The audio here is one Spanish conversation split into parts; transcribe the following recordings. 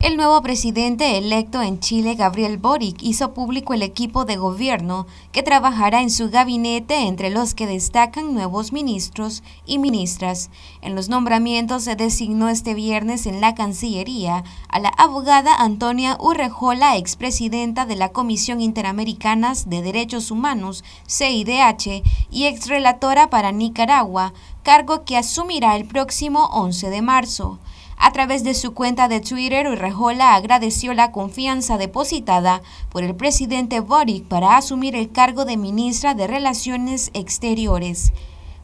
El nuevo presidente electo en Chile, Gabriel Boric, hizo público el equipo de gobierno que trabajará en su gabinete, entre los que destacan nuevos ministros y ministras. En los nombramientos se designó este viernes en la Cancillería a la abogada Antonia Urrejola, expresidenta de la Comisión Interamericana de Derechos Humanos, CIDH, y exrelatora para Nicaragua, cargo que asumirá el próximo 11 de marzo. A través de su cuenta de Twitter, Urrejola agradeció la confianza depositada por el presidente Boric para asumir el cargo de ministra de Relaciones Exteriores.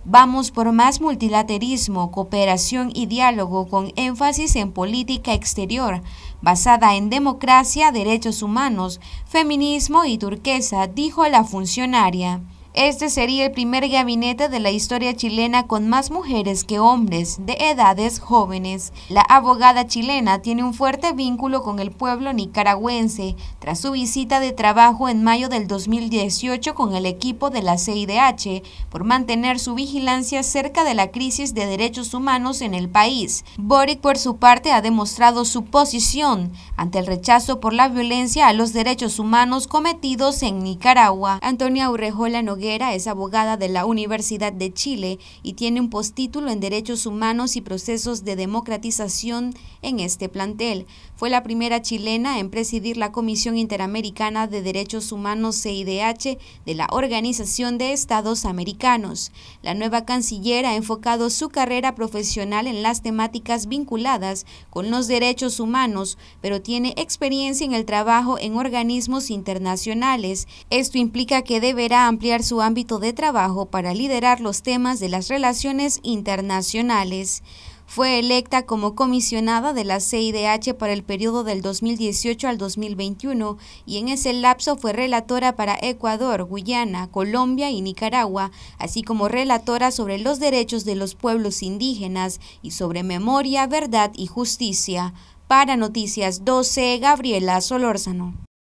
Vamos por más multilateralismo, cooperación y diálogo con énfasis en política exterior, basada en democracia, derechos humanos, feminismo y turquesa, dijo la funcionaria. Este sería el primer gabinete de la historia chilena con más mujeres que hombres, de edades jóvenes. La abogada chilena tiene un fuerte vínculo con el pueblo nicaragüense, tras su visita de trabajo en mayo del 2018 con el equipo de la CIDH, por mantener su vigilancia cerca de la crisis de derechos humanos en el país. Boric, por su parte, ha demostrado su posición ante el rechazo por la violencia a los derechos humanos cometidos en Nicaragua. Antonia Urrejola Noguera es abogada de la Universidad de Chile y tiene un postítulo en Derechos Humanos y Procesos de Democratización en este plantel. Fue la primera chilena en presidir la Comisión Interamericana de Derechos Humanos CIDH de la Organización de Estados Americanos. La nueva canciller ha enfocado su carrera profesional en las temáticas vinculadas con los derechos humanos, pero tiene experiencia en el trabajo en organismos internacionales. Esto implica que deberá ampliar su ámbito de trabajo para liderar los temas de las relaciones internacionales. Fue electa como comisionada de la CIDH para el periodo del 2018 al 2021 y en ese lapso fue relatora para Ecuador, Guyana, Colombia y Nicaragua, así como relatora sobre los derechos de los pueblos indígenas y sobre memoria, verdad y justicia. Para Noticias 12, Gabriela Solórzano.